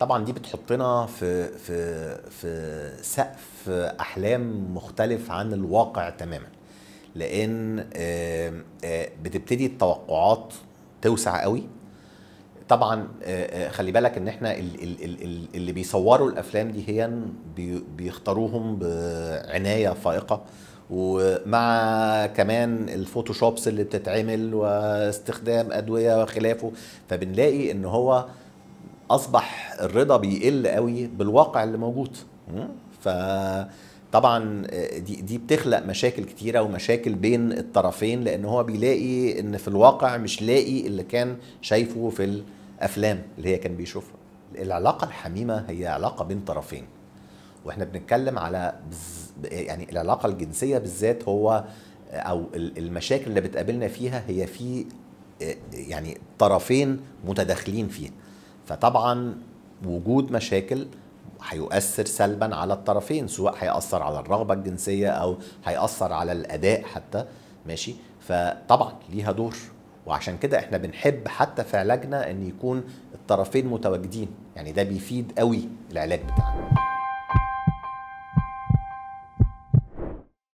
طبعا دي بتحطنا في في في سقف احلام مختلف عن الواقع تماما لان بتبتدي التوقعات توسع قوي طبعا خلي بالك ان احنا اللي بيصوروا الافلام دي هي بيختاروهم بعنايه فائقه ومع كمان الفوتوشوبس اللي بتتعمل واستخدام ادويه وخلافه فبنلاقي ان هو اصبح الرضا بيقل قوي بالواقع اللي موجود ف طبعا آه، دي دي بتخلق مشاكل كتيره ومشاكل بين الطرفين لان هو بيلاقي ان في الواقع مش لاقي اللي كان شايفه في الافلام اللي هي كان بيشوفها العلاقه الحميمه هي علاقه بين طرفين واحنا بنتكلم على يعني العلاقه الجنسيه بالذات هو او المشاكل اللي بتقابلنا فيها هي في يعني طرفين متداخلين فيها فطبعا وجود مشاكل هيؤثر سلبا على الطرفين سواء هيأثر على الرغبة الجنسية أو هيأثر على الأداء حتى ماشي فطبعا ليها دور وعشان كده احنا بنحب حتى في علاجنا ان يكون الطرفين متواجدين يعني ده بيفيد قوي العلاج بتاعنا